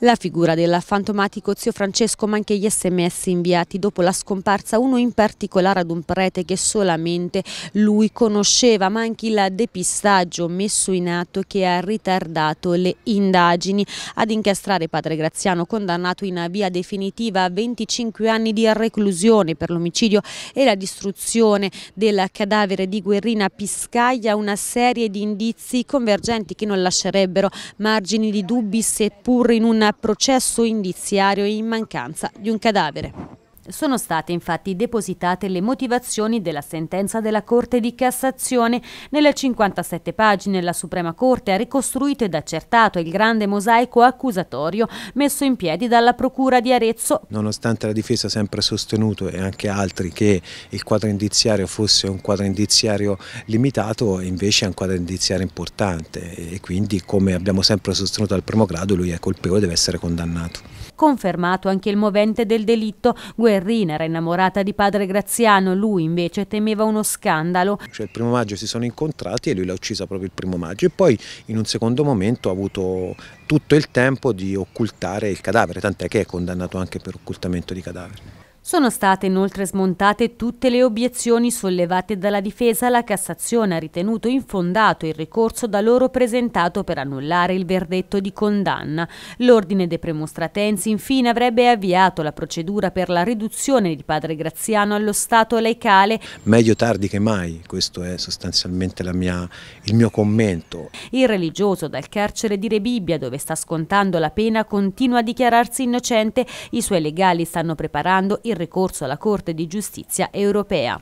La figura del fantomatico zio Francesco ma anche gli sms inviati dopo la scomparsa, uno in particolare ad un prete che solamente lui conosceva, ma anche il depistaggio messo in atto che ha ritardato le indagini. Ad incastrare padre Graziano, condannato in via definitiva a 25 anni di reclusione per l'omicidio e la distruzione del cadavere di Guerrina Piscaglia, una serie di indizi convergenti che non lascerebbero margini di dubbi seppur in un un processo indiziario in mancanza di un cadavere. Sono state infatti depositate le motivazioni della sentenza della Corte di Cassazione. Nelle 57 pagine la Suprema Corte ha ricostruito ed accertato il grande mosaico accusatorio messo in piedi dalla Procura di Arezzo. Nonostante la difesa ha sempre sostenuto e anche altri che il quadro indiziario fosse un quadro indiziario limitato, invece è un quadro indiziario importante e quindi come abbiamo sempre sostenuto al primo grado lui è colpevole e deve essere condannato confermato anche il movente del delitto. Guerrina era innamorata di padre Graziano, lui invece temeva uno scandalo. Cioè, il primo maggio si sono incontrati e lui l'ha uccisa proprio il primo maggio e poi in un secondo momento ha avuto tutto il tempo di occultare il cadavere, tant'è che è condannato anche per occultamento di cadavere. Sono state inoltre smontate tutte le obiezioni sollevate dalla difesa La Cassazione ha ritenuto infondato il ricorso da loro presentato per annullare il verdetto di condanna. L'ordine dei premostratensi infine avrebbe avviato la procedura per la riduzione di padre Graziano allo stato laicale. Meglio tardi che mai, questo è sostanzialmente mia, il mio commento. Il religioso dal carcere di Rebibbia dove sta scontando la pena continua a dichiararsi innocente, i suoi legali stanno preparando il ricorso alla Corte di Giustizia europea.